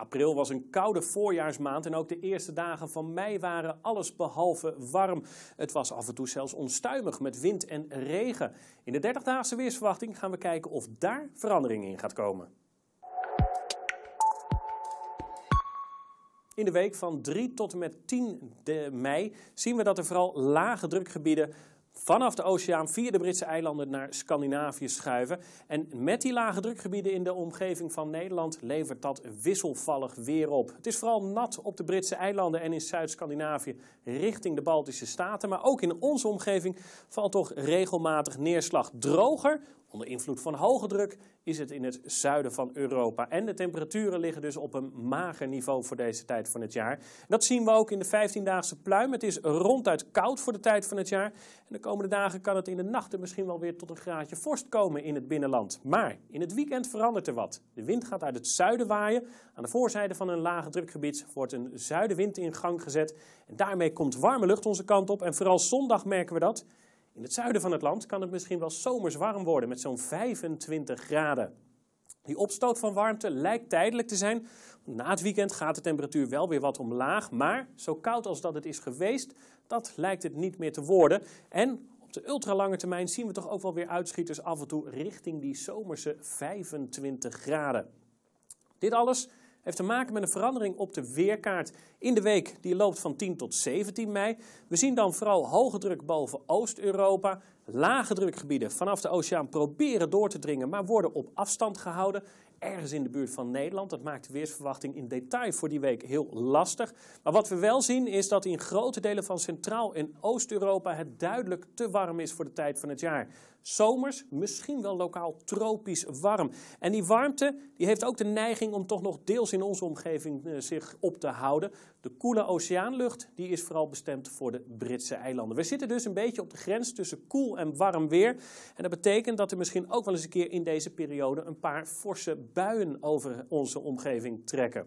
April was een koude voorjaarsmaand en ook de eerste dagen van mei waren allesbehalve warm. Het was af en toe zelfs onstuimig met wind en regen. In de 30-daagse weersverwachting gaan we kijken of daar verandering in gaat komen. In de week van 3 tot en met 10 mei zien we dat er vooral lage drukgebieden vanaf de oceaan via de Britse eilanden naar Scandinavië schuiven. En met die lage drukgebieden in de omgeving van Nederland levert dat wisselvallig weer op. Het is vooral nat op de Britse eilanden en in Zuid-Scandinavië richting de Baltische Staten. Maar ook in onze omgeving valt toch regelmatig neerslag. Droger, onder invloed van hoge druk, is het in het zuiden van Europa. En de temperaturen liggen dus op een mager niveau voor deze tijd van het jaar. Dat zien we ook in de 15-daagse pluim. Het is ronduit koud voor de tijd van het jaar. En komende dagen kan het in de nachten misschien wel weer tot een graadje vorst komen in het binnenland. Maar in het weekend verandert er wat. De wind gaat uit het zuiden waaien. Aan de voorzijde van een lage drukgebied wordt een zuidenwind in gang gezet. En daarmee komt warme lucht onze kant op. En vooral zondag merken we dat. In het zuiden van het land kan het misschien wel zomers warm worden met zo'n 25 graden. Die opstoot van warmte lijkt tijdelijk te zijn. Na het weekend gaat de temperatuur wel weer wat omlaag, maar zo koud als dat het is geweest, dat lijkt het niet meer te worden. En op de ultralange termijn zien we toch ook wel weer uitschieters af en toe richting die zomerse 25 graden. Dit alles heeft te maken met een verandering op de weerkaart in de week die loopt van 10 tot 17 mei. We zien dan vooral hoge druk boven Oost-Europa. Lage drukgebieden vanaf de oceaan proberen door te dringen, maar worden op afstand gehouden ergens in de buurt van Nederland. Dat maakt de weersverwachting in detail voor die week heel lastig. Maar wat we wel zien is dat in grote delen van Centraal- en Oost-Europa het duidelijk te warm is voor de tijd van het jaar. Zomers, misschien wel lokaal tropisch warm. En die warmte die heeft ook de neiging om toch nog deels in onze omgeving eh, zich op te houden. De koele oceaanlucht die is vooral bestemd voor de Britse eilanden. We zitten dus een beetje op de grens tussen koel en warm weer. En dat betekent dat er misschien ook wel eens een keer in deze periode een paar forse buien over onze omgeving trekken.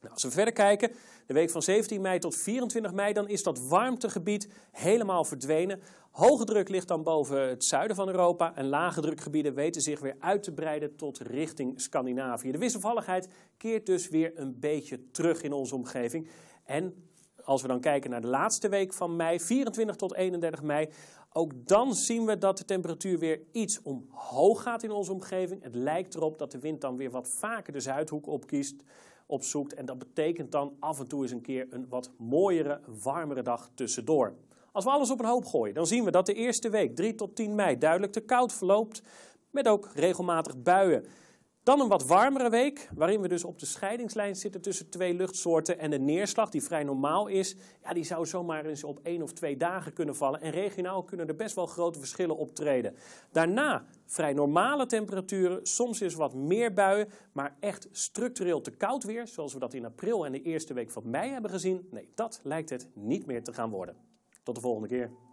Nou, als we verder kijken, de week van 17 mei tot 24 mei, dan is dat warmtegebied helemaal verdwenen. Hoge druk ligt dan boven het zuiden van Europa en lage drukgebieden weten zich weer uit te breiden tot richting Scandinavië. De wisselvalligheid keert dus weer een beetje terug in onze omgeving. En als we dan kijken naar de laatste week van mei, 24 tot 31 mei, ook dan zien we dat de temperatuur weer iets omhoog gaat in onze omgeving. Het lijkt erop dat de wind dan weer wat vaker de zuidhoek opkiest, opzoekt. En dat betekent dan af en toe eens een keer een wat mooiere, warmere dag tussendoor. Als we alles op een hoop gooien, dan zien we dat de eerste week, 3 tot 10 mei, duidelijk te koud verloopt. Met ook regelmatig buien. Dan een wat warmere week, waarin we dus op de scheidingslijn zitten tussen twee luchtsoorten. En de neerslag, die vrij normaal is, ja, die zou zomaar eens op één of twee dagen kunnen vallen. En regionaal kunnen er best wel grote verschillen optreden. Daarna vrij normale temperaturen, soms is wat meer buien, maar echt structureel te koud weer, zoals we dat in april en de eerste week van mei hebben gezien. Nee, dat lijkt het niet meer te gaan worden. Tot de volgende keer.